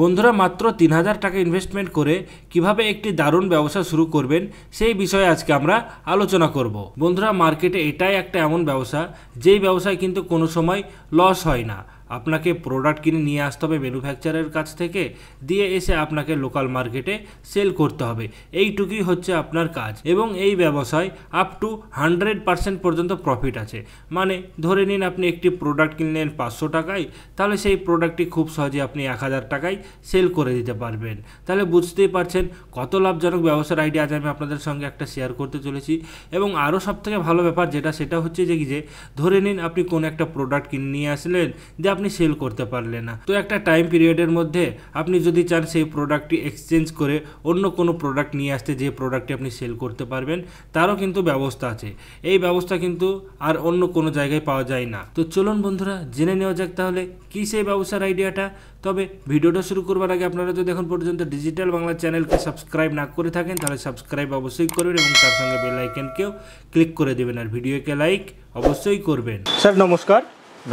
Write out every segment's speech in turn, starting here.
বন্ধুরা মাত্র তিন হাজার টাকা ইনভেস্টমেন্ট করে কিভাবে একটি দারুণ ব্যবসা শুরু করবেন সেই বিষয়ে আজকে আমরা আলোচনা করব বন্ধুরা মার্কেটে এটাই একটা এমন ব্যবসা যেই ব্যবসায় কিন্তু কোনো সময় লস হয় না আপনাকে প্রোডাক্ট কিনে নিয়ে আসতে হবে ম্যানুফ্যাকচারের কাছ থেকে দিয়ে এসে আপনাকে লোকাল মার্কেটে সেল করতে হবে এইটুকুই হচ্ছে আপনার কাজ এবং এই ব্যবসায় আপ টু হান্ড্রেড পার্সেন্ট পর্যন্ত প্রফিট আছে মানে ধরে নিন আপনি একটি প্রোডাক্ট কিনলেন পাঁচশো টাকায় তাহলে সেই প্রোডাক্টটি খুব সহজে আপনি এক হাজার টাকায় সেল করে দিতে পারবেন তাহলে বুঝতেই পারছেন কত লাভজনক ব্যবসার আইডিয়া আজ আমি আপনাদের সঙ্গে একটা শেয়ার করতে চলেছি এবং আরও সবথেকে ভালো ব্যাপার যেটা সেটা হচ্ছে যে ধরে নিন আপনি কোনো একটা প্রোডাক্ট কিনে নিয়ে আসলেন যে আপনি আপনি সেল করতে পারলেন না তো একটা টাইম পিরিয়ডের মধ্যে আপনি যদি চান সেই প্রোডাক্টটি এক্সচেঞ্জ করে অন্য কোনো প্রোডাক্ট নিয়ে আসতে যে প্রোডাক্টটি আপনি সেল করতে পারবেন তারও কিন্তু ব্যবস্থা আছে এই ব্যবস্থা কিন্তু আর অন্য কোনো জায়গায় পাওয়া যায় না তো চলুন বন্ধুরা জেনে নেওয়া যাক তাহলে কি সেই ব্যবসার আইডিয়াটা তবে ভিডিওটা শুরু করবার আগে আপনারা যদি এখন পর্যন্ত ডিজিটাল বাংলা চ্যানেলকে সাবস্ক্রাইব না করে থাকেন তাহলে সাবস্ক্রাইব অবশ্যই করবেন এবং তার সঙ্গে বেল আইকনকেও ক্লিক করে দেবেন আর ভিডিওকে লাইক অবশ্যই করবেন স্যার নমস্কার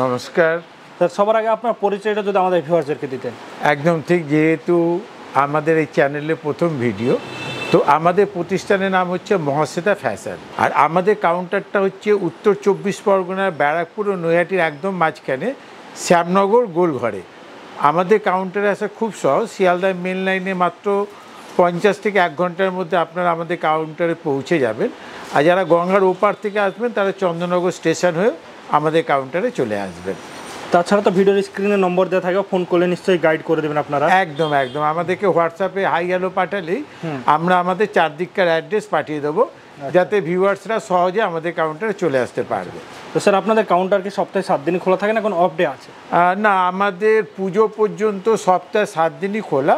নমস্কার সবার আগে আপনার পরিচয়টা যদি আমাদের ভিউয়ার্সদেরকে দিতেন একদম ঠিক যেহেতু আমাদের এই চ্যানেলে প্রথম ভিডিও তো আমাদের প্রতিষ্ঠানের নাম হচ্ছে মহাশ্বেতা ফ্যাশন আর আমাদের কাউন্টারটা হচ্ছে উত্তর চব্বিশ পরগনার ব্যারাকপুর ও নৈহাটির একদম মাঝখানে শ্যামনগর গোলঘরে আমাদের কাউন্টারে আসা খুব সহজ শিয়ালদায় মেন লাইনে মাত্র পঞ্চাশ থেকে এক ঘন্টার মধ্যে আপনারা আমাদের কাউন্টারে পৌঁছে যাবেন আর যারা গঙ্গার ওপার থেকে আসবেন তারা চন্দ্রনগর স্টেশন হয়ে আমাদের কাউন্টারে চলে আসবেন তাছাড়া তো ভিডিওর স্ক্রিনে নম্বর দেওয়া থাকে ফোন করলে নিশ্চয়ই গাইড করে দেবেন আপনারা একদম একদম আমাদেরকে হোয়াটসঅ্যাপে হাই হ্যালো পাঠালেই আমরা আমাদের চারদিককার অ্যাড্রেস পাঠিয়ে দেবো আচ্ছা। যাতে ভিউয়ার্সরা সহজে আমাদের কাউন্টারে চলে আসতে পারবে তো স্যার আপনাদের কাউন্টার কি সপ্তাহে সাত দিনই খোলা থাকে না কোনো অফ ডে আছে না আমাদের পুজো পর্যন্ত সপ্তাহে সাত দিনই খোলা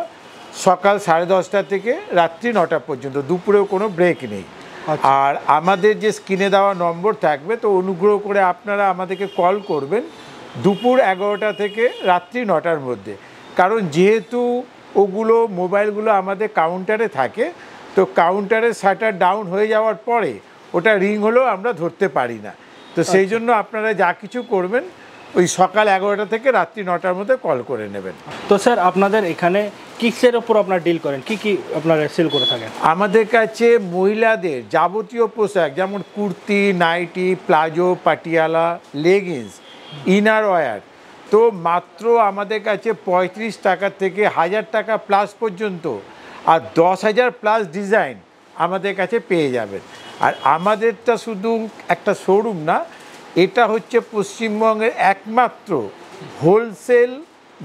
সকাল সাড়ে দশটা থেকে রাত্রি নটা পর্যন্ত দুপুরেও কোনো ব্রেক নেই আচ্ছা। আর আমাদের যে স্ক্রিনে দেওয়া নম্বর থাকবে তো অনুগ্রহ করে আপনারা আমাদেরকে কল করবেন দুপুর এগারোটা থেকে রাত্রি নটার মধ্যে কারণ যেহেতু ওগুলো মোবাইলগুলো আমাদের কাউন্টারে থাকে তো কাউন্টারে শাটার ডাউন হয়ে যাওয়ার পরে ওটা রিং হলেও আমরা ধরতে পারি না তো আচ্ছা। সেই জন্য আপনারা যা কিছু করবেন ওই সকাল এগারোটা থেকে রাত্রি নটার মধ্যে কল করে নেবেন তো স্যার আপনাদের এখানে কিসের ওপর আপনারা ডিল করেন কি কি আপনারা সেল করে থাকেন আমাদের কাছে মহিলাদের যাবতীয় পোশাক যেমন kurti nightie palazzo Patiala leggings inner wear তো মাত্র আমাদের কাছে পঁয়ত্রিশ টাকা থেকে হাজার টাকা প্লাস পর্যন্ত আর দশ হাজার প্লাস ডিজাইন আমাদের কাছে পেয়ে যাবেন আর আমাদেরটা শুধু একটা শোরুম না এটা হচ্ছে পশ্চিমবঙ্গের একমাত্র হোলসেল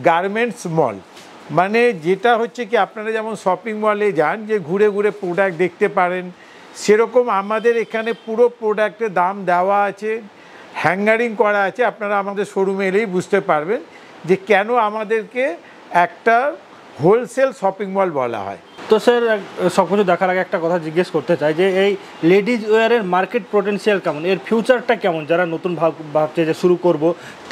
গার্মেন্টস মল মানে যেটা হচ্ছে কি আপনারা যেমন শপিং মলে যান যে ঘুরে ঘুরে প্রোডাক্ট দেখতে পারেন সেরকম আমাদের এখানে পুরো প্রোডাক্টের দাম দেওয়া আছে হ্যাঙ্গারিং করা আছে আপনারা আমাদের শোরুমে এলেই বুঝতে পারবেন যে কেন আমাদেরকে একটা হোলসেল শপিং মল বলা হয় তো স্যার সব কিছু দেখার আগে একটা কথা জিজ্ঞেস করতে চাই যে এই লেডিজ ওয়্যারের মার্কেট পোটেন্সিয়াল কেমন এর ফিউচারটা কেমন যারা নতুন ভাব ভাবছে যে শুরু করব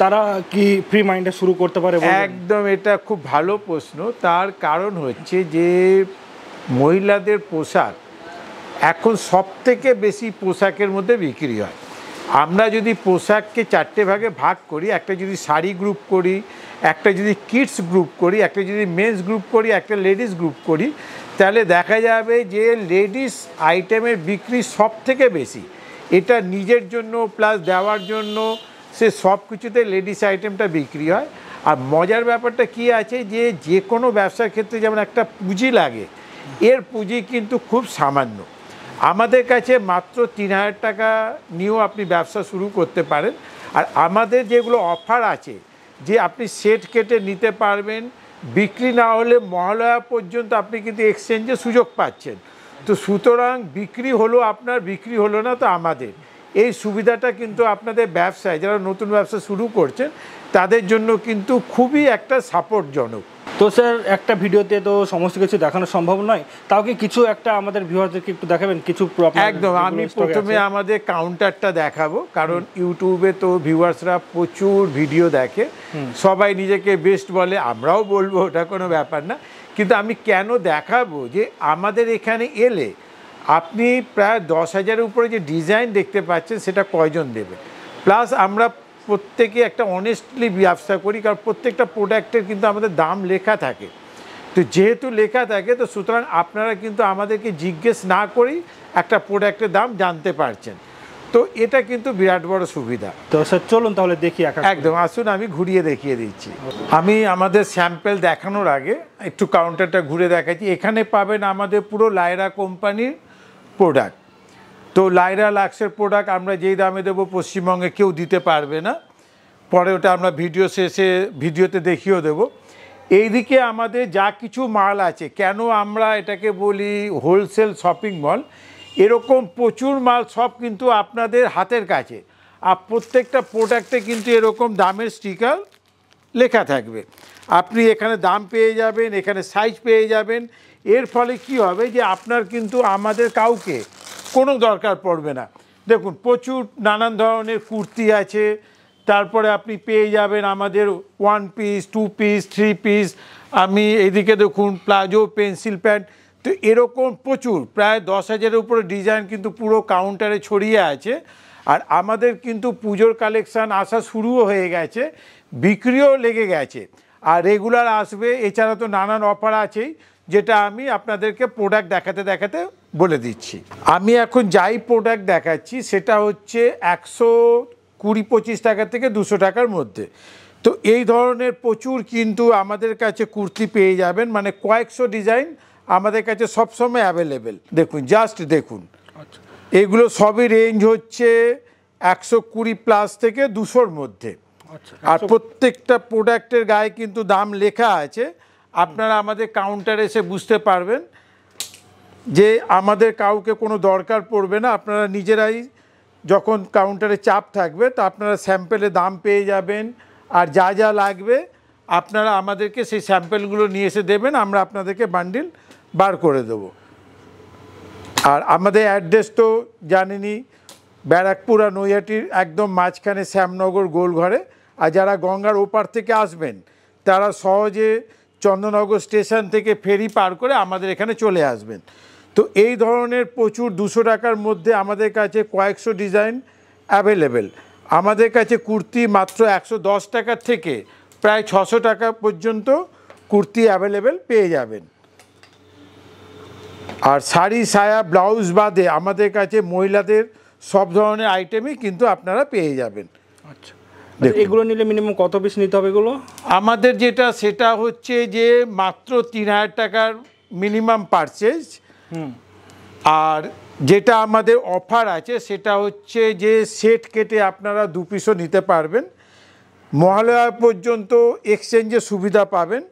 তারা কি ফ্রি মাইন্ডে শুরু করতে পারে একদম এটা খুব ভালো প্রশ্ন তার কারণ হচ্ছে যে মহিলাদের পোশাক এখন সব থেকে বেশি পোশাকের মধ্যে বিক্রি হয় আমরা যদি পোশাককে চারটে ভাগে ভাগ করি একটা যদি শাড়ি গ্রুপ করি একটা যদি কিডস গ্রুপ করি একটা যদি মেন্স গ্রুপ করি একটা লেডিস গ্রুপ করি তাহলে দেখা যাবে যে লেডিস আইটেমের বিক্রি সব থেকে বেশি এটা নিজের জন্য প্লাস দেওয়ার জন্য সে সব কিছুতে লেডিস আইটেমটা বিক্রি হয় আর মজার ব্যাপারটা কি আছে যে যে কোনো ব্যবসার ক্ষেত্রে যেমন একটা পুঁজি লাগে এর পুঁজি কিন্তু খুব সামান্য আমাদের কাছে মাত্র তিন হাজার টাকা নিয়েও আপনি ব্যবসা শুরু করতে পারেন আর আমাদের যেগুলো অফার আছে যে আপনি সেট কেটে নিতে পারবেন বিক্রি না হলে মহালয়া পর্যন্ত আপনি কিন্তু এক্সচেঞ্জে সুযোগ পাচ্ছেন তো সুতরাং বিক্রি হলো আপনার বিক্রি হলো না তো আমাদের এই সুবিধাটা কিন্তু আপনাদের ব্যবসায় যারা নতুন ব্যবসা শুরু করছেন তাদের জন্য কিন্তু খুবই একটা সাপোর্টজনক তো স্যার একটা ভিডিওতে তো সমস্ত কিছু দেখানো সম্ভব নয় তাও কি কিছু একটা আমাদের ভিউয়ারদেরকে একটু দেখাবেন কিছু একদম আমি প্রথমে আমাদের কাউন্টারটা দেখাবো কারণ ইউটিউবে তো ভিউয়ার্সরা প্রচুর ভিডিও দেখে সবাই নিজেকে বেস্ট বলে আমরাও বলবো ওটা কোনো ব্যাপার না কিন্তু আমি কেন দেখাবো যে আমাদের এখানে এলে আপনি প্রায় দশ হাজারের উপরে যে ডিজাইন দেখতে পাচ্ছেন সেটা কয়জন দেবে প্লাস আমরা প্রত্যেকে একটা অনেস্টলি ব্যবসা করি কারণ প্রত্যেকটা প্রোডাক্টের কিন্তু আমাদের দাম লেখা থাকে তো যেহেতু লেখা থাকে তো সুতরাং আপনারা কিন্তু আমাদেরকে জিজ্ঞেস না করেই একটা প্রোডাক্টের দাম জানতে পারছেন তো এটা কিন্তু বিরাট বড় সুবিধা তো স্যার চলুন তাহলে দেখি একদম আসুন আমি ঘুরিয়ে দেখিয়ে দিচ্ছি আমি আমাদের স্যাম্পেল দেখানোর আগে একটু কাউন্টারটা ঘুরে দেখাচ্ছি এখানে পাবেন আমাদের পুরো লায়রা কোম্পানির প্রোডাক্ট তো লাইরা লাক্সের প্রোডাক্ট আমরা যেই দামে দেবো পশ্চিমবঙ্গে কেউ দিতে পারবে না পরে ওটা আমরা ভিডিও শেষে ভিডিওতে দেখিয়েও দেবো এইদিকে আমাদের যা কিছু মাল আছে কেন আমরা এটাকে বলি হোলসেল শপিং মল এরকম প্রচুর মাল সব কিন্তু আপনাদের হাতের কাছে আর প্রত্যেকটা প্রোডাক্টে কিন্তু এরকম দামের স্টিকার লেখা থাকবে আপনি এখানে দাম পেয়ে যাবেন এখানে সাইজ পেয়ে যাবেন এর ফলে কি হবে যে আপনার কিন্তু আমাদের কাউকে কোনো দরকার পড়বে না দেখুন প্রচুর নানান ধরনের কুর্তি আছে তারপরে আপনি পেয়ে যাবেন আমাদের one piece two piece three piece আমি এদিকে দেখুন প্লাজো পেন্সিল প্যান্ট তো এরকম প্রচুর প্রায় দশ হাজারের উপরে ডিজাইন কিন্তু পুরো কাউন্টারে ছড়িয়ে আছে আর আমাদের কিন্তু পুজোর কালেকশান আসা শুরুও হয়ে গেছে বিক্রিও লেগে গেছে আর রেগুলার আসবে এছাড়া তো নানান অফার আছেই যেটা আমি আপনাদেরকে প্রোডাক্ট দেখাতে দেখাতে বলে দিচ্ছি আমি এখন যাই প্রোডাক্ট দেখাচ্ছি সেটা হচ্ছে একশো কুড়ি পঁচিশ টাকা থেকে দুশো টাকার মধ্যে তো এই ধরনের প্রচুর কিন্তু আমাদের কাছে কুর্তি পেয়ে যাবেন মানে কয়েকশো ডিজাইন আমাদের কাছে সবসময় অ্যাভেলেবেল দেখুন জাস্ট দেখুন আচ্ছা। এগুলো সবই রেঞ্জ হচ্ছে একশো কুড়ি প্লাস থেকে দুশোর মধ্যে আচ্ছা, আর প্রত্যেকটা প্রোডাক্টের গায়ে কিন্তু দাম লেখা আছে আপনারা আমাদের কাউন্টারে এসে বুঝতে পারবেন যে আমাদের কাউকে কোনো দরকার পড়বে না আপনারা নিজেরাই যখন কাউন্টারে চাপ থাকবে তো আপনারা স্যাম্পেলে দাম পেয়ে যাবেন আর যা যা লাগবে আপনারা আমাদেরকে সেই স্যাম্পেলগুলো নিয়ে এসে দেবেন আমরা আপনাদেরকে বান্ডিল বার করে দেব আর আমাদের অ্যাড্রেস তো জানিনি ব্যারাকপুর আর নৈহাটির একদম মাঝখানে শ্যামনগর গোলঘরে আর যারা গঙ্গার ওপার থেকে আসবেন তারা সহজে চন্দননগর স্টেশন থেকে ফেরি পার করে আমাদের এখানে চলে আসবেন তো এই ধরনের প্রচুর দুশো টাকার মধ্যে আমাদের কাছে কয়েকশো ডিজাইন অ্যাভেলেবেল আমাদের কাছে কুর্তি মাত্র একশো দশ টাকার থেকে প্রায় ছশো টাকা পর্যন্ত কুর্তি অ্যাভেলেবেল পেয়ে যাবেন আর শাড়ি সায়া ব্লাউজ বাদে আমাদের কাছে মহিলাদের সব ধরনের আইটেমই কিন্তু আপনারা পেয়ে যাবেন আচ্ছা এগুলো নিলে মিনিমাম কত পিস নিতে হবে এগুলো আমাদের যেটা সেটা হচ্ছে যে মাত্র তিন হাজার টাকার মিনিমাম পারচেজ আর যেটা আমাদের অফার আছে সেটা হচ্ছে যে সেট কেটে আপনারা দু পিসও নিতে পারবেন মহালয়া পর্যন্ত এক্সচেঞ্জের সুবিধা পাবেন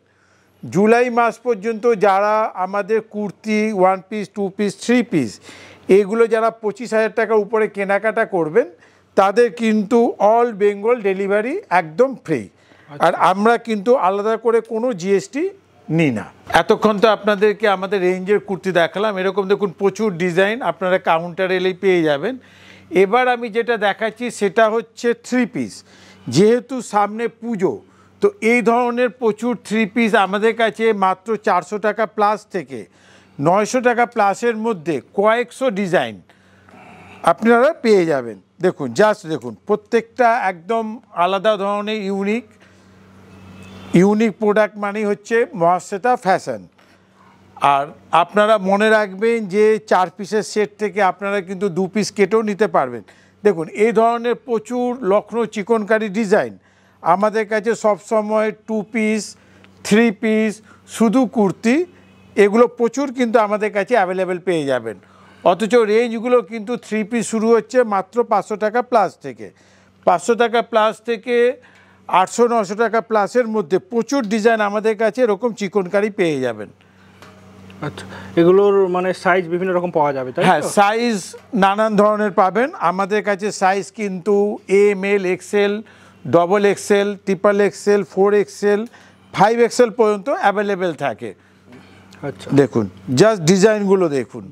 জুলাই মাস পর্যন্ত যারা আমাদের kurti one piece two piece three piece এগুলো যারা পঁচিশ হাজার টাকার উপরে কেনাকাটা করবেন তাদের কিন্তু অল বেঙ্গল ডেলিভারি একদম ফ্রি আর আচ্ছা। আমরা কিন্তু আলাদা করে কোনো জিএসটি নি না এতক্ষণ তো আপনাদেরকে আমাদের রেঞ্জের কুর্তি দেখালাম এরকম দেখুন প্রচুর ডিজাইন আপনারা কাউন্টার এলেই পেয়ে যাবেন এবার আমি যেটা দেখাচ্ছি সেটা হচ্ছে থ্রি পিস যেহেতু সামনে পুজো তো এই ধরনের প্রচুর থ্রি পিস আমাদের কাছে মাত্র চারশো টাকা প্লাস থেকে নয়শো টাকা প্লাসের মধ্যে কয়েকশো ডিজাইন আপনারা পেয়ে যাবেন দেখুন জাস্ট দেখুন প্রত্যেকটা একদম আলাদা ধরনের ইউনিক ইউনিক প্রোডাক্ট মানেই হচ্ছে মহাশ্বেতা ফ্যাশন আর আপনারা মনে রাখবেন যে চার পিসের সেট থেকে আপনারা কিন্তু দু পিস কেটেও নিতে পারবেন দেখুন এই ধরনের প্রচুর লখনৌ চিকনকারি ডিজাইন আমাদের কাছে সবসময় টু পিস থ্রি পিস শুধু কুর্তি এগুলো প্রচুর কিন্তু আমাদের কাছে অ্যাভেলেবেল পেয়ে যাবেন অথচ রেঞ্জগুলো কিন্তু থ্রি পিস শুরু হচ্ছে মাত্র পাঁচশো টাকা প্লাস থেকে পাঁচশো টাকা প্লাস থেকে আটশো নশো টাকা প্লাসের মধ্যে প্রচুর ডিজাইন আমাদের কাছে এরকম চিকনকারি পেয়ে যাবেন আচ্ছা এগুলোর মানে সাইজ বিভিন্ন রকম পাওয়া যাবে হ্যাঁ সাইজ নানান ধরনের পাবেন আমাদের কাছে সাইজ কিন্তু M L XL double XL triple XL four XL five XL পর্যন্ত অ্যাভেলেবেল থাকে আচ্ছা দেখুন জাস্ট ডিজাইনগুলো দেখুন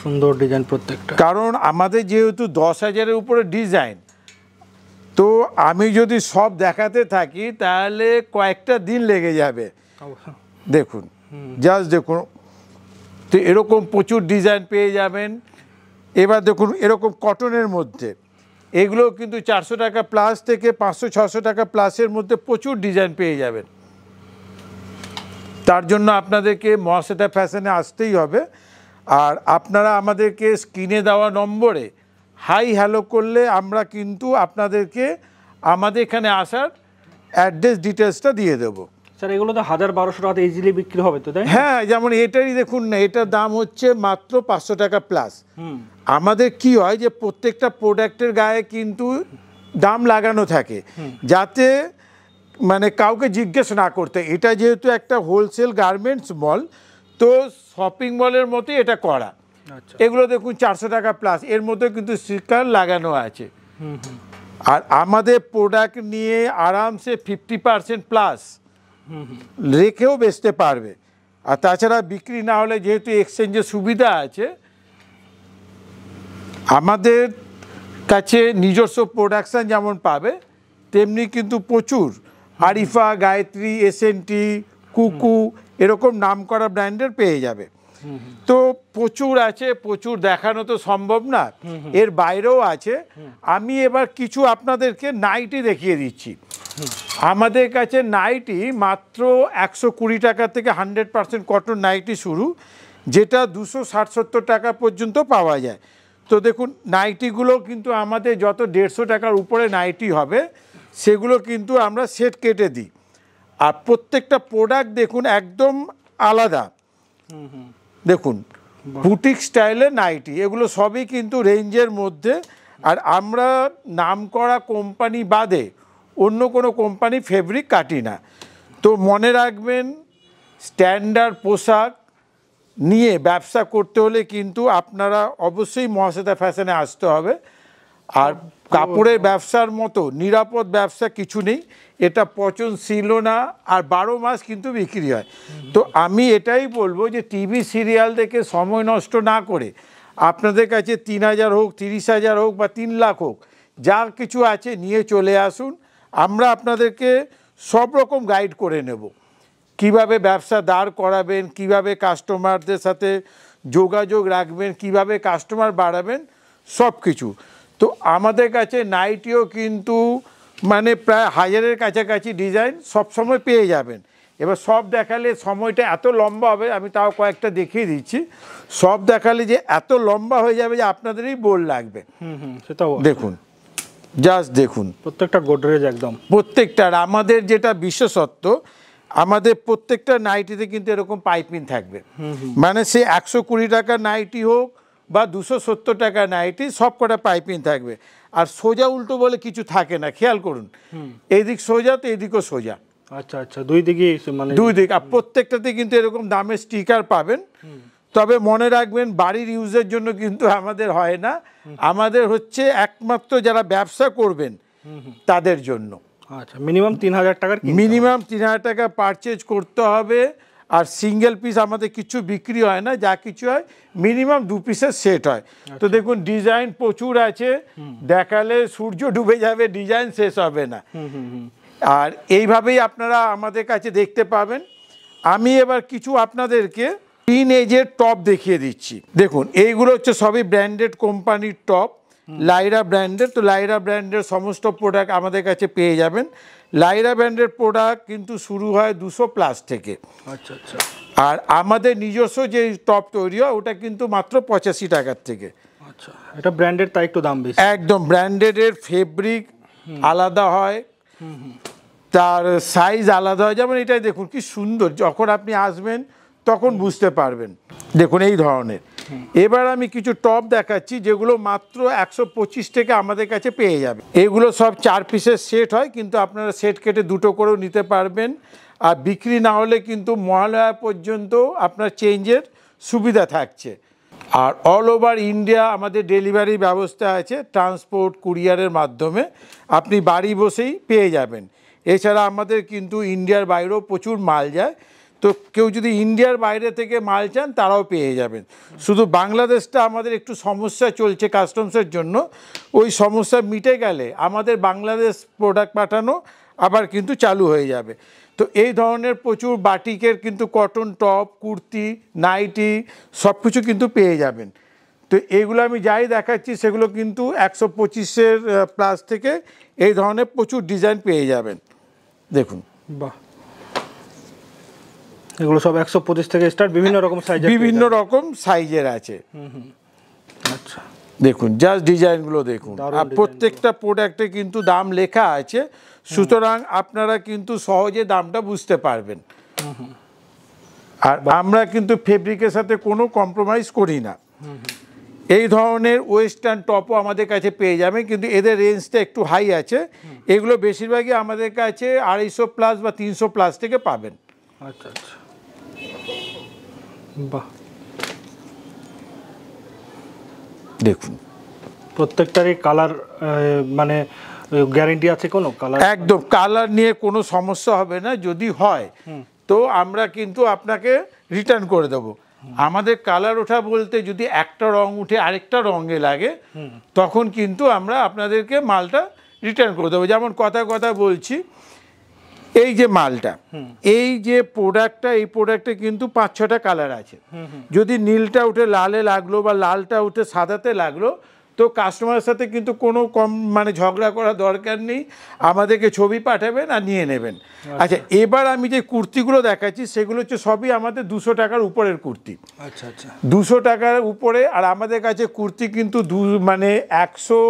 সুন্দর ডিজাইন প্রত্যেকটা কারণ আমাদের যেহেতু দশ হাজারের উপরে ডিজাইন তো আমি যদি সব দেখাতে থাকি তাহলে কয়েকটা দিন লেগে যাবে দেখুন জাস্ট দেখুন তো এরকম প্রচুর ডিজাইন পেয়ে যাবেন এবার দেখুন এরকম কটনের মধ্যে এগুলো কিন্তু চারশো টাকা প্লাস থেকে পাঁচশো ছশো টাকা প্লাসের মধ্যে প্রচুর ডিজাইন পেয়ে যাবেন তার জন্য আপনাদেরকে মহাশ্বেতা ফ্যাশনে আসতেই হবে আর আপনারা আমাদেরকে স্ক্রিনে দেওয়া নম্বরে হাই হ্যালো করলে আমরা কিন্তু আপনাদেরকে আমাদের এখানে আসার অ্যাড্রেস ডিটেলসটা দিয়ে দেবো স্যার এগুলো তো হাজার বারোশো টাকা ইজিলি বিক্রি হবে তো হ্যাঁ যেমন এটারই দেখুন না এটার দাম হচ্ছে মাত্র পাঁচশো টাকা প্লাস আমাদের কি হয় যে প্রত্যেকটা প্রোডাক্টের গায়ে কিন্তু দাম লাগানো থাকে যাতে মানে কাউকে জিজ্ঞেস না করতে এটা যেহেতু একটা হোলসেল গার্মেন্টস মল তো শপিং মলের মতোই এটা করা আচ্ছা। এগুলো দেখুন চারশো টাকা প্লাস এর মধ্যে কিন্তু স্টিকার লাগানো আছে আর আমাদের প্রোডাক্ট নিয়ে আরামসে ফিফটি পারসেন্ট প্লাস রেখেও বেচতে পারবে আর তাছাড়া বিক্রি না হলে যেহেতু এক্সচেঞ্জের সুবিধা আছে আমাদের কাছে নিজস্ব প্রোডাকশান যেমন পাবে তেমনি কিন্তু প্রচুর আরিফা গায়ত্রী এস কুকু এরকম নাম করা ব্র্যান্ডের পেয়ে যাবে তো প্রচুর আছে প্রচুর দেখানো তো সম্ভব না এর বাইরেও আছে আমি এবার কিছু আপনাদেরকে নাইটি দেখিয়ে দিচ্ছি আমাদের কাছে নাইটি মাত্র একশো কুড়ি টাকা থেকে হান্ড্রেড পারসেন্ট কটন নাইটি শুরু যেটা দুশো ষাট সত্তর টাকা পর্যন্ত পাওয়া যায় তো দেখুন নাইটিগুলো কিন্তু আমাদের যত দেড়শো টাকার উপরে নাইটি হবে সেগুলো কিন্তু আমরা সেট কেটে দিই আর প্রত্যেকটা প্রোডাক্ট দেখুন একদম আলাদা দেখুন বুটিক স্টাইলে নাইটি এগুলো সবই কিন্তু রেঞ্জের মধ্যে আর আমরা নাম করা কোম্পানি বাদে অন্য কোনো কোম্পানি ফেব্রিক কাটি না তো মনে রাখবেন স্ট্যান্ডার্ড পোশাক নিয়ে ব্যবসা করতে হলে কিন্তু আপনারা অবশ্যই মহাশেতা ফ্যাশনে আসতে হবে আর কাপড়ের ব্যবসার মতো নিরাপদ ব্যবসা কিছু নেই এটা ছিল না আর বারো মাস কিন্তু বিক্রি হয় তো আমি এটাই বলবো যে টিভি সিরিয়াল দেখে সময় নষ্ট না করে আপনাদের কাছে তিন হাজার হোক তিরিশ হাজার হোক বা তিন লাখ হোক যা কিছু আছে নিয়ে চলে আসুন আমরা আপনাদেরকে সব রকম গাইড করে নেব কিভাবে ব্যবসা দাঁড় করাবেন কিভাবে কাস্টমারদের সাথে যোগাযোগ রাখবেন কিভাবে কাস্টমার বাড়াবেন সব কিছু তো আমাদের কাছে নাইটিও কিন্তু মানে প্রায় হাজারের কাছাকাছি ডিজাইন সবসময় পেয়ে যাবেন এবার সব দেখালে সময়টা এত লম্বা হবে আমি তাও কয়েকটা দেখিয়ে দিচ্ছি সব দেখালে যে এত লম্বা হয়ে যাবে যে আপনাদেরই বোর লাগবে সেটাও দেখুন জাস্ট দেখুন প্রত্যেকটা গোডরেজ একদম প্রত্যেকটার আমাদের যেটা বিশেষত্ব আমাদের প্রত্যেকটা নাইটিতে কিন্তু এরকম পাইপিং থাকবে মানে সে একশো কুড়ি টাকা নাইটি হোক বা দুশো সত্তর টাকা নাইটি সব কটা পাইপিং থাকবে আর সোজা উল্টো বলে কিছু থাকে না খেয়াল করুন এদিক সোজা তো এদিকও সোজা আচ্ছা আচ্ছা দুই দিকে মানে দুই দিক আর প্রত্যেকটাতে কিন্তু এরকম দামের স্টিকার পাবেন তবে মনে রাখবেন বাড়ির ইউজের জন্য কিন্তু আমাদের হয় না আমাদের হচ্ছে একমাত্র যারা ব্যবসা করবেন তাদের জন্য আচ্ছা মিনিমাম তিন হাজার টাকার মিনিমাম তিন হাজার টাকা পারচেজ করতে হবে আর সিঙ্গেল পিস আমাদের কিছু বিক্রি হয় না যা কিছু হয় মিনিমাম দু পিসের সেট হয় তো আচ্ছা। দেখুন ডিজাইন প্রচুর আছে দেখালে সূর্য ডুবে যাবে ডিজাইন শেষ হবে না আর এইভাবেই আপনারা আমাদের কাছে দেখতে পাবেন আমি এবার কিছু আপনাদেরকে টিন এজের টপ দেখিয়ে দিচ্ছি দেখুন এইগুলো হচ্ছে সবই ব্র্যান্ডেড কোম্পানির টপ লাইরা ব্র্যান্ডের তো লাইরা ব্র্যান্ডের সমস্ত প্রোডাক্ট আমাদের কাছে পেয়ে যাবেন লাইরা ব্র্যান্ডের প্রোডাক্ট কিন্তু শুরু হয় দুশো প্লাস থেকে আচ্ছা আচ্ছা আর আমাদের নিজস্ব যে টপ তৈরি হয় ওটা কিন্তু মাত্র পঁচাশি টাকার থেকে আচ্ছা এটা ব্র্যান্ডেড তাই একটু দাম বেশি একদম ব্র্যান্ডেডের ফেব্রিক আলাদা হয় তার সাইজ আলাদা হয় যেমন এটাই দেখুন কি সুন্দর যখন আপনি আসবেন তখন বুঝতে পারবেন দেখুন এই ধরনের হ্যাঁ। এবার আমি কিছু টপ দেখাচ্ছি যেগুলো মাত্র একশো পঁচিশ থেকে আমাদের কাছে পেয়ে যাবে এগুলো সব চার পিসের সেট হয় কিন্তু আপনারা সেট কেটে দুটো করেও নিতে পারবেন আর বিক্রি না হলে কিন্তু মহালয়া পর্যন্ত আপনার চেঞ্জের সুবিধা থাকছে আর অল ওভার ইন্ডিয়া আমাদের ডেলিভারি ব্যবস্থা আছে ট্রান্সপোর্ট কুরিয়ারের মাধ্যমে আপনি বাড়ি বসেই পেয়ে যাবেন এছাড়া আমাদের কিন্তু ইন্ডিয়ার বাইরেও প্রচুর মাল যায় তো কেউ যদি ইন্ডিয়ার বাইরে থেকে মাল চান তারাও পেয়ে যাবেন শুধু বাংলাদেশটা আমাদের একটু সমস্যা চলছে কাস্টমসের জন্য ওই সমস্যা মিটে গেলে আমাদের বাংলাদেশ প্রোডাক্ট পাঠানো আবার কিন্তু চালু হয়ে যাবে তো এই ধরনের প্রচুর বাটিকের কিন্তু কটন টপ কুর্তি নাইটি সব কিছু কিন্তু পেয়ে যাবেন তো এইগুলো আমি যাই দেখাচ্ছি সেগুলো কিন্তু একশো পঁচিশের প্লাস থেকে এই ধরনের প্রচুর ডিজাইন পেয়ে যাবেন দেখুন বাহ এগুলো সব একশো পঁচিশ থেকে স্টার্ট বিভিন্ন রকম সাইজ বিভিন্ন রকম সাইজের আছে আচ্ছা দেখুন জাস্ট ডিজাইনগুলো দেখুন আর প্রত্যেকটা প্রোডাক্টে কিন্তু দাম লেখা আছে সুতরাং আপনারা কিন্তু সহজে দামটা বুঝতে পারবেন আর আমরা কিন্তু ফেব্রিকের সাথে কোনো কম্প্রোমাইজ করি না এই ধরনের ওয়েস্টার্ন টপও আমাদের কাছে পেয়ে যাবে কিন্তু এদের রেঞ্জটা একটু হাই আছে এগুলো বেশিরভাগই আমাদের কাছে আড়াইশো প্লাস বা তিনশো প্লাস থেকে পাবেন আচ্ছা আচ্ছা বাহ দেখুন প্রত্যেকটারই কালার মানে গ্যারেন্টি আছে কোনো কালার একদম কালার নিয়ে কোনো সমস্যা হবে না যদি হয় তো আমরা কিন্তু আপনাকে রিটার্ন করে দেব আমাদের কালার ওঠা বলতে যদি একটা রং উঠে আরেকটা রঙে লাগে তখন কিন্তু আমরা আপনাদেরকে মালটা রিটার্ন করে দেবো যেমন কথা কথা বলছি এই যে মালটা এই যে প্রোডাক্টটা এই প্রোডাক্টে কিন্তু পাঁচ ছটা কালার আছে যদি নীলটা উঠে লালে লাগলো বা লালটা উঠে সাদাতে লাগলো তো কাস্টমারের সাথে কিন্তু কোনো কম মানে ঝগড়া করা দরকার নেই আমাদেরকে ছবি পাঠাবেন আর নিয়ে নেবেন আচ্ছা।, আচ্ছা এবার আমি যে কুর্তিগুলো দেখাচ্ছি সেগুলো হচ্ছে সবই আমাদের দুশো টাকার উপরের কুর্তি আচ্ছা আচ্ছা দুশো টাকার উপরে আর আমাদের কাছে কুর্তি কিন্তু দু মানে একশো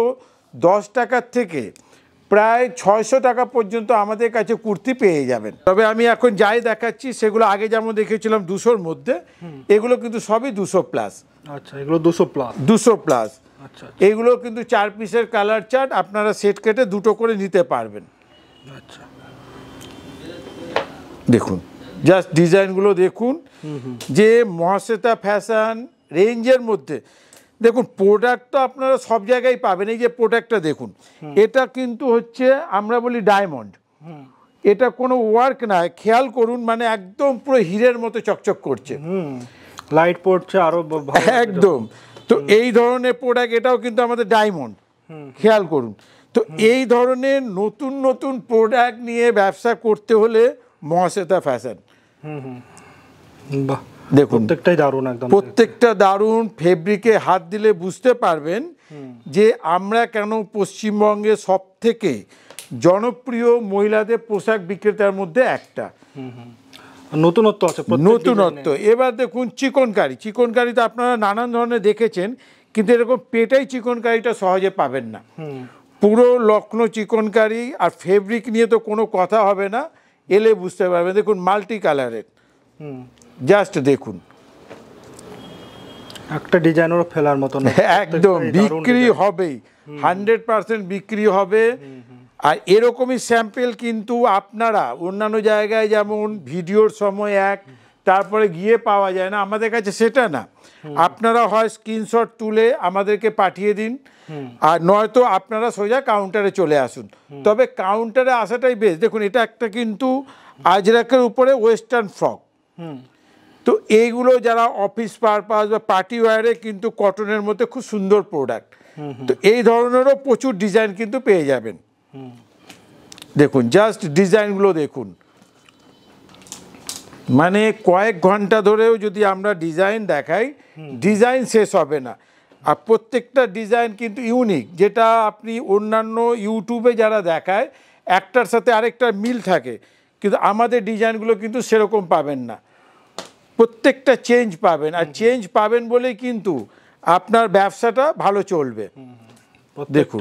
দশ টাকার থেকে প্রায় ছয়শো টাকা পর্যন্ত আমাদের কাছে কুর্তি পেয়ে যাবেন তবে আমি এখন যাই দেখাচ্ছি সেগুলো আগে যেমন দেখেছিলাম দুশোর মধ্যে এগুলো কিন্তু সবই দুশো প্লাস আচ্ছা এগুলো দুশো প্লাস দুশো প্লাস আচ্ছা, আচ্ছা এগুলো কিন্তু চার পিসের কালার চার্ট আপনারা সেট কেটে দুটো করে নিতে পারবেন আচ্ছা দেখুন জাস্ট ডিজাইনগুলো দেখুন যে মহাশ্বেতা ফ্যাশন রেঞ্জের মধ্যে দেখুন প্রোডাক্ট তো আপনারা সব জায়গায় পাবেন এই যে প্রোডাক্টটা দেখুন এটা কিন্তু হচ্ছে আমরা বলি ডায়মন্ড এটা কোনো ওয়ার্ক না খেয়াল করুন মানে একদম পুরো হিরের মতো চকচক করছে লাইট পড়ছে আরো একদম তো এই ধরনের প্রোডাক্ট এটাও কিন্তু আমাদের ডায়মন্ড খেয়াল করুন তো এই ধরনের নতুন নতুন প্রোডাক্ট নিয়ে ব্যবসা করতে হলে মহাশ্বেতা ফ্যাশন বাহ দেখুন প্রত্যেকটাই দারুণ একদম প্রত্যেকটা দারুণ ফেব্রিকে হাত দিলে বুঝতে পারবেন যে আমরা কেন পশ্চিমবঙ্গে সব থেকে জনপ্রিয় মহিলাদের পোশাক বিক্রেতার মধ্যে একটা নতুনত্ব আছে নতুনত্ব এবার দেখুন চিকনকারি চিকনকারি তো আপনারা নানান ধরনের দেখেছেন কিন্তু এরকম পেটাই চিকনকারিটা সহজে পাবেন না পুরো লক্ষ্ণৌ চিকনকারি আর ফেব্রিক নিয়ে তো কোনো কথা হবে না এলে বুঝতে পারবেন দেখুন মাল্টি কালারের জাস্ট দেখুন একটা ডিজাইনেরও ফেলার মতো একদম বিক্রি হবেই হান্ড্রেড পার্সেন্ট বিক্রি হবে আর এরকমই স্যাম্পেল কিন্তু আপনারা অন্যান্য জায়গায় যেমন ভিডিওর সময় এক তারপরে গিয়ে পাওয়া যায় না আমাদের কাছে সেটা না আপনারা হয় স্ক্রিনশট তুলে আমাদেরকে পাঠিয়ে দিন আর নয়তো আপনারা সোজা কাউন্টারে চলে আসুন তবে কাউন্টারে আসাটাই বেশ দেখুন এটা একটা কিন্তু আজরাকের উপরে ওয়েস্টার্ন ফ্রক তো এইগুলো যারা অফিস পারপাস বা পার্টি ওয়ারে কিন্তু কটনের মধ্যে খুব সুন্দর প্রোডাক্ট তো এই ধরনেরও প্রচুর ডিজাইন কিন্তু পেয়ে যাবেন দেখুন জাস্ট ডিজাইনগুলো দেখুন মানে কয়েক ঘন্টা ধরেও যদি আমরা ডিজাইন দেখাই ডিজাইন শেষ হবে না আর প্রত্যেকটা ডিজাইন কিন্তু ইউনিক যেটা আপনি অন্যান্য ইউটিউবে যারা দেখায় একটার সাথে আরেকটা মিল থাকে কিন্তু আমাদের ডিজাইনগুলো কিন্তু সেরকম পাবেন না প্রত্যেকটা চেঞ্জ পাবেন আর চেঞ্জ পাবেন বলে কিন্তু আপনার ব্যবসাটা ভালো চলবে দেখুন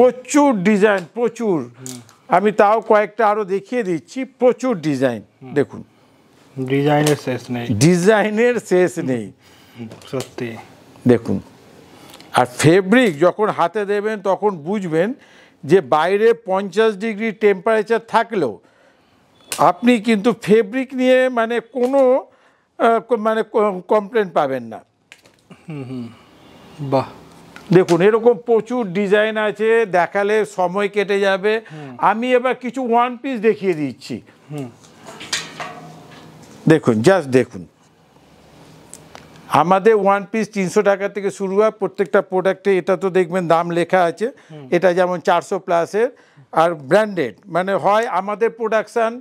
প্রচুর ডিজাইন প্রচুর আমি তাও কয়েকটা আরও দেখিয়ে দিচ্ছি প্রচুর ডিজাইন দেখুন ডিজাইনের শেষ নেই ডিজাইনের শেষ নেই সত্যি দেখুন আর ফেব্রিক যখন হাতে দেবেন তখন বুঝবেন যে বাইরে পঞ্চাশ ডিগ্রি টেম্পারেচার থাকলেও আপনি কিন্তু ফেব্রিক নিয়ে মানে কোনো মানে কমপ্লেন পাবেন না বাহ দেখুন এরকম প্রচুর ডিজাইন আছে দেখালে সময় কেটে যাবে আমি এবার কিছু ওয়ান পিস দেখিয়ে দিচ্ছি দেখুন জাস্ট দেখুন আমাদের ওয়ান পিস তিনশো টাকা থেকে শুরু হয় প্রত্যেকটা প্রোডাক্টে এটা তো দেখবেন দাম লেখা আছে এটা যেমন চারশো প্লাসের আর ব্র্যান্ডেড মানে হয় আমাদের প্রোডাকশান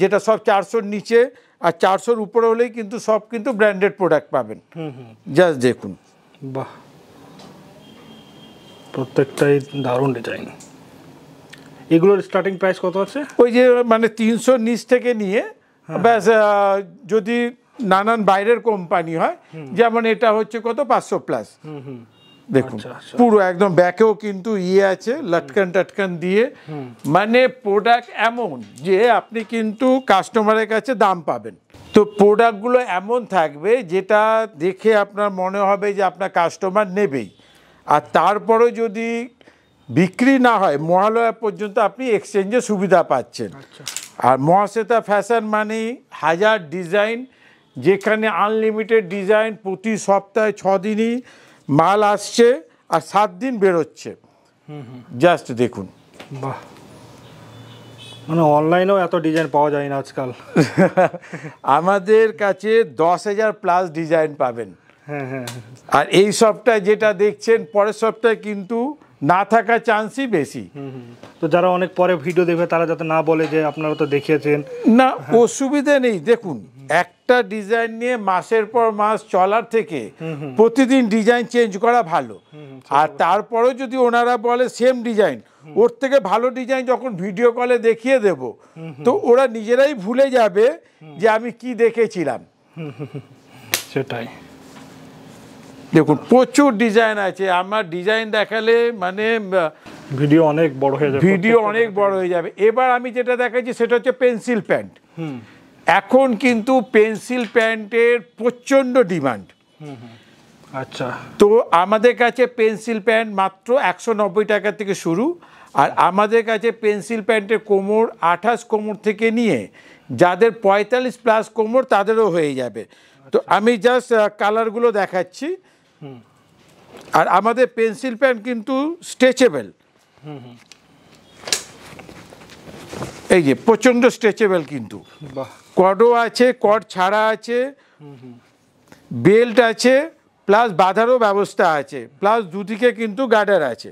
যেটা সব চারশোর নিচে আর চারশোর উপরে হলেই কিন্তু সব কিন্তু ব্র্যান্ডেড প্রোডাক্ট পাবেন জাস্ট দেখুন বাহ প্রত্যেকটাই দারুণ ডিজাইন এগুলোর স্টার্টিং প্রাইস কত আছে ওই যে মানে তিনশো নিচ থেকে নিয়ে হ্যাঁ, হ্যাঁ। ব্যাস যদি নানান বাইরের কোম্পানি হয় যেমন এটা হচ্ছে কত পাঁচশো প্লাস দেখুন আচ্ছা, আচ্ছা। পুরো একদম ব্যাকেও কিন্তু ইয়ে আছে লটকান টাটকান দিয়ে মানে প্রোডাক্ট এমন যে আপনি কিন্তু কাস্টমারের কাছে দাম পাবেন তো প্রোডাক্টগুলো এমন থাকবে যেটা দেখে আপনার মনে হবে যে আপনার কাস্টমার নেবেই আর তারপরে যদি বিক্রি না হয় মহালয়া পর্যন্ত আপনি এক্সচেঞ্জে সুবিধা পাচ্ছেন আচ্ছা। আর মহাশ্বেতা ফ্যাশন মানে হাজার ডিজাইন যেখানে আনলিমিটেড ডিজাইন প্রতি সপ্তাহে ছ দিনই মাল আসছে আর সাত দিন বেরোচ্ছে জাস্ট দেখুন বাহ মানে অনলাইনেও এত ডিজাইন পাওয়া যায় না আজকাল আমাদের কাছে দশ হাজার প্লাস ডিজাইন পাবেন হ্যাঁ, হ্যাঁ, হ্যাঁ। আর এই সপ্তাহে যেটা দেখছেন পরের সপ্তাহে কিন্তু না থাকা চান্সই বেশি তো যারা অনেক পরে ভিডিও দেখবে তারা যাতে না বলে যে আপনারা তো দেখিয়েছেন না অসুবিধা নেই দেখুন এক একটা ডিজাইন নিয়ে মাসের পর মাস চলার থেকে প্রতিদিন ডিজাইন চেঞ্জ করা ভালো আর তারপরেও যদি ওনারা বলে সেম ডিজাইন ওর থেকে ভালো ডিজাইন যখন ভিডিও কলে দেখিয়ে দেব তো ওরা নিজেরাই ভুলে যাবে যে আমি কি দেখেছিলাম সেটাই দেখুন প্রচুর ডিজাইন আছে আমার ডিজাইন দেখালে মানে ভিডিও অনেক বড় হয়ে যাবে ভিডিও অনেক বড় হয়ে যাবে এবার আমি যেটা দেখাচ্ছি সেটা হচ্ছে পেন্সিল প্যান্ট এখন কিন্তু পেন্সিল প্যান্টের প্রচণ্ড ডিমান্ড আচ্ছা তো আমাদের কাছে পেন্সিল প্যান্ট মাত্র একশো নব্বই টাকা থেকে শুরু আর আমাদের কাছে পেন্সিল প্যান্টের কোমর আঠাশ কোমর থেকে নিয়ে যাদের পঁয়তাল্লিশ প্লাস কোমর তাদেরও হয়ে যাবে তো আচ্ছা। আমি জাস্ট কালারগুলো দেখাচ্ছি আর আমাদের পেন্সিল প্যান্ট কিন্তু স্ট্রেচেবেল এই যে প্রচণ্ড স্ট্রেচেবেল কিন্তু বাহ কডও আছে কড ছাড়া আছে বেল্ট আছে প্লাস বাঁধারও ব্যবস্থা আছে প্লাস দুদিকে কিন্তু গার্ডার আছে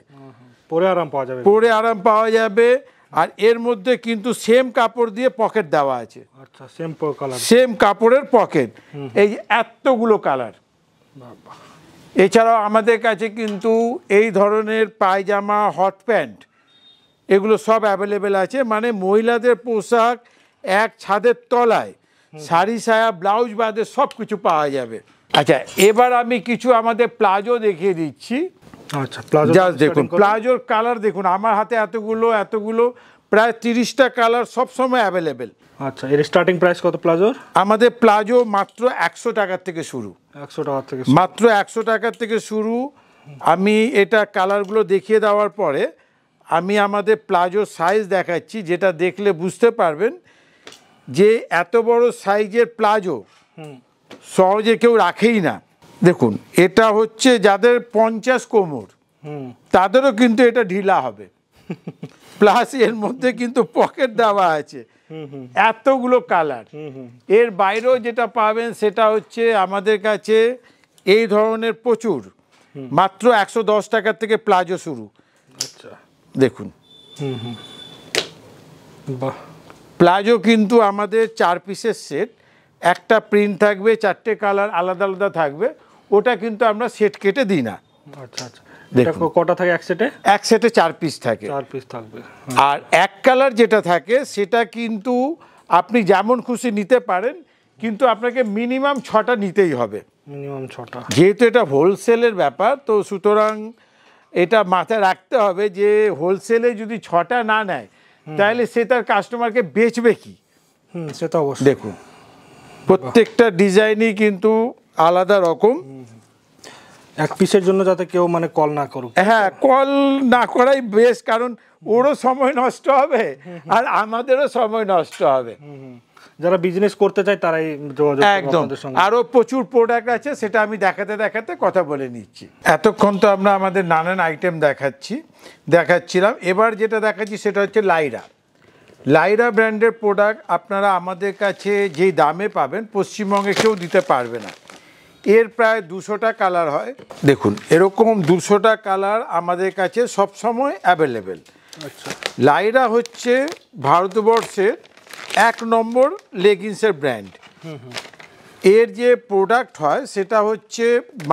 পরে আরাম পাওয়া যাবে পরে আরাম পাওয়া যাবে আর এর মধ্যে কিন্তু সেম কাপড় দিয়ে পকেট দেওয়া আছে আচ্ছা সেম কালার সেম কাপড়ের পকেট এই এতগুলো কালার এছাড়াও আমাদের কাছে কিন্তু এই ধরনের পায়জামা হট প্যান্ট এগুলো সব অ্যাভেলেবেল আছে মানে মহিলাদের পোশাক এক ছাদের তলায় শাড়ি সায়া ব্লাউজ বাদে সব কিছু পাওয়া যাবে আচ্ছা এবার আমি কিছু আমাদের প্লাজো দেখিয়ে দিচ্ছি আচ্ছা দেখুন প্লাজোর কালার দেখুন আমার হাতে এতগুলো এতগুলো প্রায় তিরিশটা কালার সবসময় অ্যাভেলেবেল আচ্ছা এর স্টার্টিং প্রাইস কত প্লাজোর আমাদের প্লাজো মাত্র একশো টাকার থেকে শুরু একশো টাকার থেকে মাত্র একশো টাকার থেকে শুরু আমি এটা কালারগুলো দেখিয়ে দেওয়ার পরে আমি আমাদের প্লাজোর সাইজ দেখাচ্ছি যেটা দেখলে বুঝতে পারবেন যে এত বড় সাইজের প্লাজো সহজে কেউ রাখেই না দেখুন এটা হচ্ছে যাদের পঞ্চাশ কোমর তাদেরও কিন্তু এটা ঢিলা হবে প্লাস এর মধ্যে কিন্তু পকেট দেওয়া আছে এতগুলো কালার এর বাইরেও যেটা পাবেন সেটা হচ্ছে আমাদের কাছে এই ধরনের প্রচুর মাত্র একশো দশ টাকার থেকে প্লাজো শুরু আচ্ছা দেখুন হুম হুম বাহ প্লাজো কিন্তু আমাদের চার পিসের সেট একটা প্রিন্ট থাকবে চারটে কালার আলাদা আলাদা থাকবে ওটা কিন্তু আমরা সেট কেটে দিই না আচ্ছা, আচ্ছা। কটা থাকে এক সেটে এক সেটে চার পিস থাকে চার পিস থাকবে হ্যাঁ। আর এক কালার যেটা থাকে সেটা কিন্তু আপনি যেমন খুশি নিতে পারেন কিন্তু আপনাকে মিনিমাম ছটা নিতেই হবে মিনিমাম ছটা যেহেতু এটা হোলসেলের ব্যাপার তো সুতরাং এটা মাথায় রাখতে হবে যে হোলসেলে যদি ছটা না নেয় তাহলে সে তার কাস্টমারকে বেচবে কি সে তো অবশ্যই দেখুন প্রত্যেকটা ডিজাইনই কিন্তু আলাদা রকম এক পিসের জন্য যাতে কেউ মানে কল না করুক হ্যাঁ কল না করাই বেশ কারণ ওরও সময় নষ্ট হবে আর আমাদেরও সময় নষ্ট হবে যারা বিজনেস করতে চায় তারাই যোগাযোগ একদম আরও প্রচুর প্রোডাক্ট আছে সেটা আমি দেখাতে দেখাতে কথা বলে নিচ্ছি এতক্ষণ তো আমরা আমাদের নানান আইটেম দেখাচ্ছি দেখাচ্ছিলাম এবার যেটা দেখাচ্ছি সেটা হচ্ছে লাইরা লাইরা ব্র্যান্ডের প্রোডাক্ট আপনারা আমাদের কাছে যে দামে পাবেন পশ্চিমবঙ্গে কেউ দিতে পারবে না এর প্রায় দুশোটা কালার হয় দেখুন এরকম দুশোটা কালার আমাদের কাছে সবসময় অ্যাভেলেবেল আচ্ছা। লাইরা হচ্ছে ভারতবর্ষের এক নম্বর লেগিংসের ব্র্যান্ড এর যে প্রোডাক্ট হয় সেটা হচ্ছে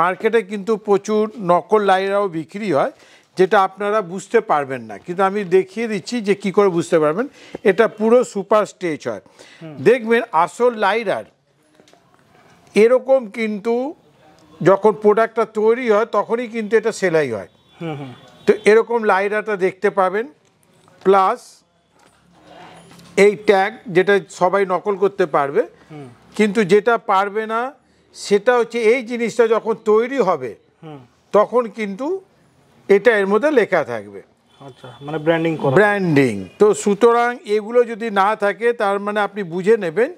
মার্কেটে কিন্তু প্রচুর নকল লাইরাও বিক্রি হয় যেটা আপনারা বুঝতে পারবেন না কিন্তু আমি দেখিয়ে দিচ্ছি যে কি করে বুঝতে পারবেন এটা পুরো সুপার স্টেজ হয় দেখবেন আসল লাইরার এরকম কিন্তু যখন প্রোডাক্টটা তৈরি হয় তখনই কিন্তু এটা সেলাই হয় তো এরকম লাইরাটা দেখতে পাবেন প্লাস এই ট্যাগ যেটা সবাই নকল করতে পারবে কিন্তু যেটা পারবে না সেটা হচ্ছে এই জিনিসটা যখন তৈরি হবে তখন কিন্তু এটা এর মধ্যে লেখা থাকবে আচ্ছা মানে ব্র্যান্ডিং ব্র্যান্ডিং তো সুতরাং এগুলো যদি না থাকে তার মানে আপনি বুঝে নেবেন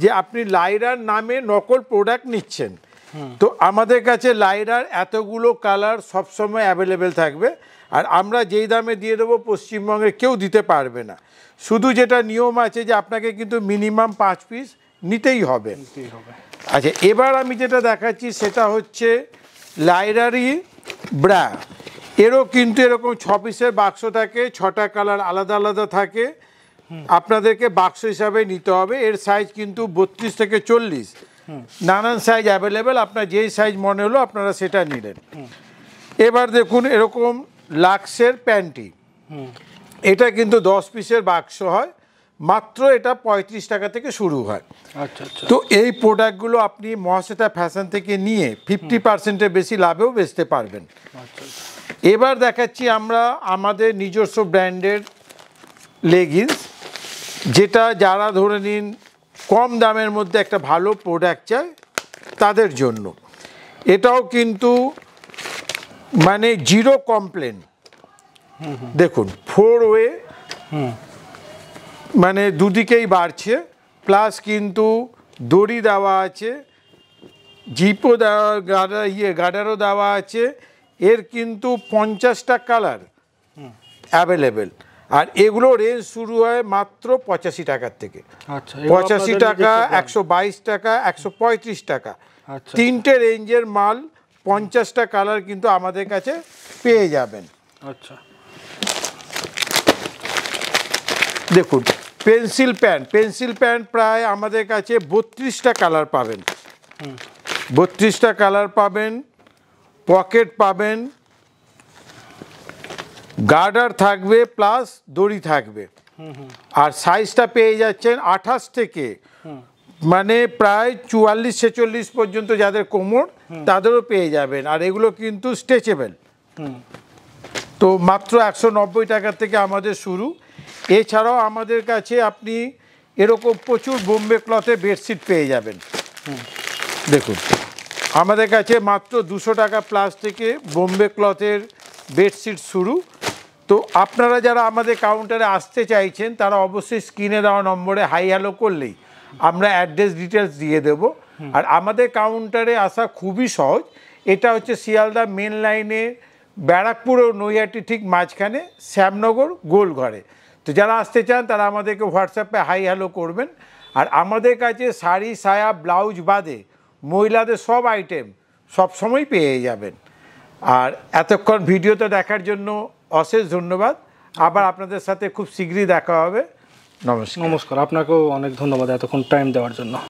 যে আপনি লাইরার নামে নকল প্রোডাক্ট নিচ্ছেন তো আমাদের কাছে লাইরার এতগুলো কালার সবসময় অ্যাভেলেবেল থাকবে আর আমরা যেই দামে দিয়ে দেবো পশ্চিমবঙ্গে কেউ দিতে পারবে না শুধু যেটা নিয়ম আছে যে আপনাকে কিন্তু মিনিমাম পাঁচ পিস নিতেই হবে আচ্ছা এবার আমি যেটা দেখাচ্ছি সেটা হচ্ছে লাইরারি ব্রা এরও কিন্তু এরকম ছ পিসের বাক্স থাকে ছটা কালার আলাদা আলাদা থাকে আপনাদেরকে বাক্স হিসাবে নিতে হবে এর সাইজ কিন্তু বত্রিশ থেকে চল্লিশ নানান সাইজ অ্যাভেলেবেল আপনার যেই সাইজ মনে হলো আপনারা সেটা নিলেন এবার দেখুন এরকম লাক্সের প্যান্টি এটা কিন্তু দশ পিসের বাক্স হয় মাত্র এটা ৩৫ টাকা থেকে শুরু হয় আচ্ছা, আচ্ছা তো এই প্রোডাক্টগুলো আপনি মহাশ্বেতা ফ্যাশন থেকে নিয়ে ফিফটি পার্সেন্টের বেশি লাভেও বেচতে পারবেন আচ্ছা, আচ্ছা। এবার দেখাচ্ছি আমরা আমাদের নিজস্ব ব্র্যান্ডের লেগিংস যেটা যারা ধরে নিন কম দামের মধ্যে একটা ভালো প্রোডাক্ট চায় তাদের জন্য এটাও কিন্তু মানে জিরো কমপ্লেন দেখুন ফোর ওয়ে মানে দুদিকেই বাড়ছে প্লাস কিন্তু দড়ি দেওয়া আছে জিপও দেওয়া গাডার ইয়ে গাডারও দেওয়া আছে এর কিন্তু পঞ্চাশটা কালার অ্যাভেলেবেল আর এগুলো রেঞ্জ শুরু হয় মাত্র পঁচাশি টাকার থেকে আচ্ছা, পঁচাশি টাকা একশো বাইশ টাকা একশো পঁয়ত্রিশ টাকা আচ্ছা। তিনটে রেঞ্জের মাল পঞ্চাশটা কালার কিন্তু আমাদের কাছে পেয়ে যাবেন আচ্ছা দেখুন পেন্সিল প্যান্ট পেন্সিল প্যান্ট প্রায় আমাদের কাছে বত্রিশটা কালার পাবেন বত্রিশটা কালার পাবেন পকেট পাবেন গার্ডার থাকবে প্লাস দড়ি থাকবে আর সাইজটা পেয়ে যাচ্ছেন আঠাশ থেকে মানে প্রায় চুয়াল্লিশ ছেচল্লিশ পর্যন্ত যাদের কোমর তাদেরও পেয়ে যাবেন আর এগুলো কিন্তু স্ট্রেচেবেল তো মাত্র একশো নব্বই টাকা থেকে আমাদের শুরু এছাড়াও আমাদের কাছে আপনি এরকম প্রচুর বোম্বে ক্লথে বেডশিট পেয়ে যাবেন দেখুন আমাদের কাছে মাত্র দুশো টাকা প্লাস থেকে বোম্বে ক্লথের বেডশিট শুরু তো আপনারা যারা আমাদের কাউন্টারে আসতে চাইছেন তারা অবশ্যই স্ক্রিনে দেওয়া নম্বরে হাই হ্যালো করলেই আমরা অ্যাড্রেস ডিটেলস দিয়ে দেব আর আমাদের কাউন্টারে আসা খুবই সহজ এটা হচ্ছে শিয়ালদা মেন লাইনে ব্যারাকপুর ও নৈহাটি ঠিক মাঝখানে শ্যামনগর গোলঘরে তো যারা আসতে চান তারা আমাদেরকে হোয়াটসঅ্যাপে হাই হ্যালো করবেন আর আমাদের কাছে শাড়ি সায়া ব্লাউজ বাদে মহিলাদের সব আইটেম সবসময় পেয়ে যাবেন আর এতক্ষণ ভিডিওটা দেখার জন্য অশেষ ধন্যবাদ আবার আপনাদের সাথে খুব শীঘ্রই দেখা হবে নমস্কার নমস্কার আপনাকেও অনেক ধন্যবাদ এতক্ষণ টাইম দেওয়ার জন্য